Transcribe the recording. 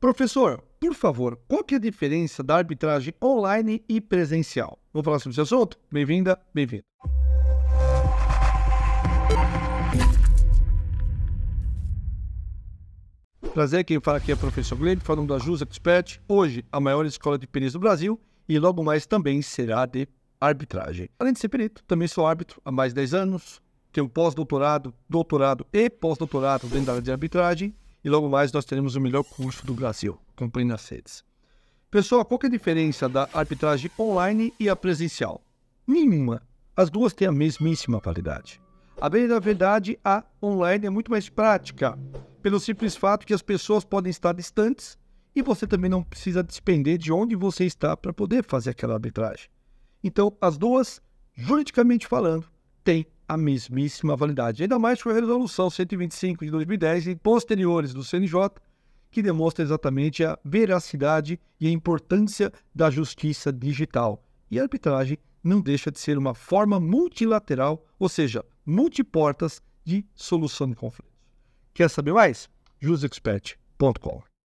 Professor, por favor, qual que é a diferença da arbitragem online e presencial? Vamos falar sobre esse assunto? Bem-vinda, bem-vindo. Prazer, quem fala aqui é o professor Gleide, falando da JUS Expert, hoje a maior escola de perícia do Brasil e logo mais também será de arbitragem. Além de ser perito, também sou árbitro há mais de 10 anos, tenho pós-doutorado, doutorado e pós-doutorado dentro da área de arbitragem e logo mais nós teremos o melhor curso do Brasil, Comprei nas redes. Pessoal, qual é a diferença da arbitragem online e a presencial? Nenhuma. As duas têm a mesmíssima qualidade. A bem da verdade, a online é muito mais prática, pelo simples fato que as pessoas podem estar distantes e você também não precisa despender de onde você está para poder fazer aquela arbitragem. Então, as duas, juridicamente falando, têm a mesmíssima validade. Ainda mais com a resolução 125 de 2010 e posteriores do CNJ, que demonstra exatamente a veracidade e a importância da justiça digital. E a arbitragem não deixa de ser uma forma multilateral, ou seja, multiportas de solução de conflitos. Quer saber mais? jusexpert.com